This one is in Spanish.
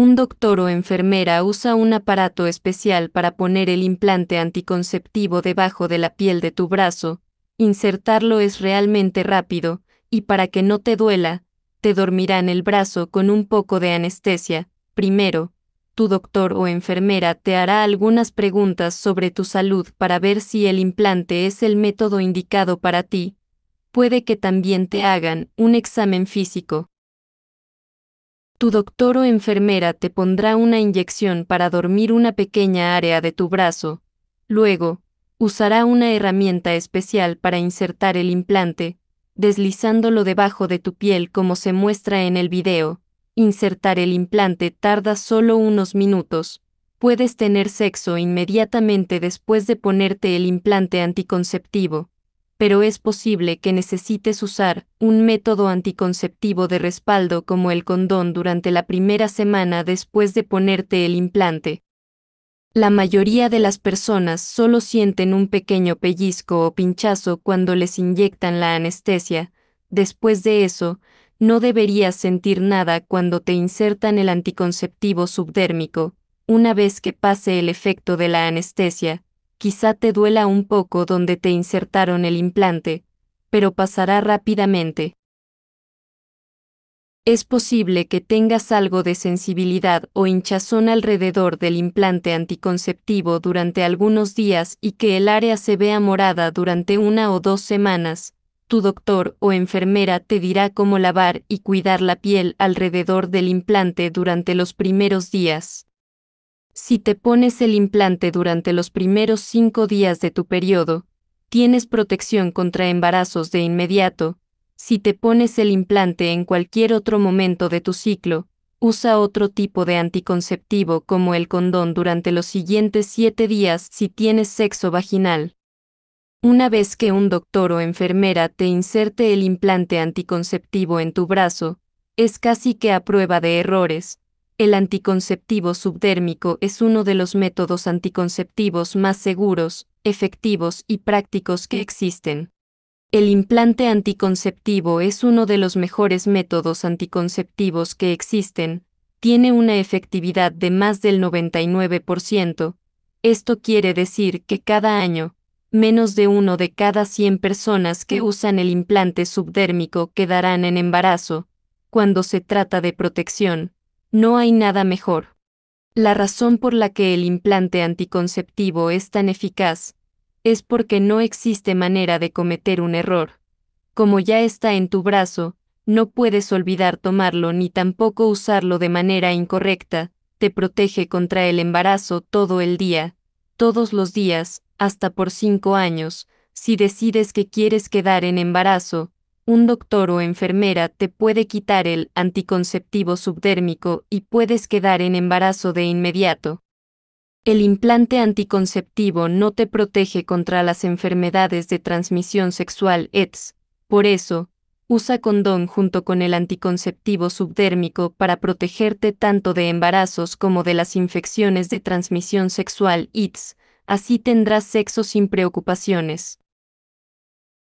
un doctor o enfermera usa un aparato especial para poner el implante anticonceptivo debajo de la piel de tu brazo, insertarlo es realmente rápido, y para que no te duela, te dormirá en el brazo con un poco de anestesia. Primero, tu doctor o enfermera te hará algunas preguntas sobre tu salud para ver si el implante es el método indicado para ti. Puede que también te hagan un examen físico, tu doctor o enfermera te pondrá una inyección para dormir una pequeña área de tu brazo. Luego, usará una herramienta especial para insertar el implante, deslizándolo debajo de tu piel como se muestra en el video. Insertar el implante tarda solo unos minutos. Puedes tener sexo inmediatamente después de ponerte el implante anticonceptivo pero es posible que necesites usar un método anticonceptivo de respaldo como el condón durante la primera semana después de ponerte el implante. La mayoría de las personas solo sienten un pequeño pellizco o pinchazo cuando les inyectan la anestesia, después de eso, no deberías sentir nada cuando te insertan el anticonceptivo subdérmico, una vez que pase el efecto de la anestesia, Quizá te duela un poco donde te insertaron el implante, pero pasará rápidamente. Es posible que tengas algo de sensibilidad o hinchazón alrededor del implante anticonceptivo durante algunos días y que el área se vea morada durante una o dos semanas. Tu doctor o enfermera te dirá cómo lavar y cuidar la piel alrededor del implante durante los primeros días. Si te pones el implante durante los primeros cinco días de tu periodo, tienes protección contra embarazos de inmediato. Si te pones el implante en cualquier otro momento de tu ciclo, usa otro tipo de anticonceptivo como el condón durante los siguientes siete días si tienes sexo vaginal. Una vez que un doctor o enfermera te inserte el implante anticonceptivo en tu brazo, es casi que a prueba de errores, el anticonceptivo subdérmico es uno de los métodos anticonceptivos más seguros, efectivos y prácticos que existen. El implante anticonceptivo es uno de los mejores métodos anticonceptivos que existen, tiene una efectividad de más del 99%, esto quiere decir que cada año, menos de uno de cada 100 personas que usan el implante subdérmico quedarán en embarazo, cuando se trata de protección, no hay nada mejor. La razón por la que el implante anticonceptivo es tan eficaz es porque no existe manera de cometer un error. Como ya está en tu brazo, no puedes olvidar tomarlo ni tampoco usarlo de manera incorrecta, te protege contra el embarazo todo el día, todos los días, hasta por cinco años, si decides que quieres quedar en embarazo, un doctor o enfermera te puede quitar el anticonceptivo subdérmico y puedes quedar en embarazo de inmediato. El implante anticonceptivo no te protege contra las enfermedades de transmisión sexual ETS, por eso, usa condón junto con el anticonceptivo subdérmico para protegerte tanto de embarazos como de las infecciones de transmisión sexual ITS, e así tendrás sexo sin preocupaciones.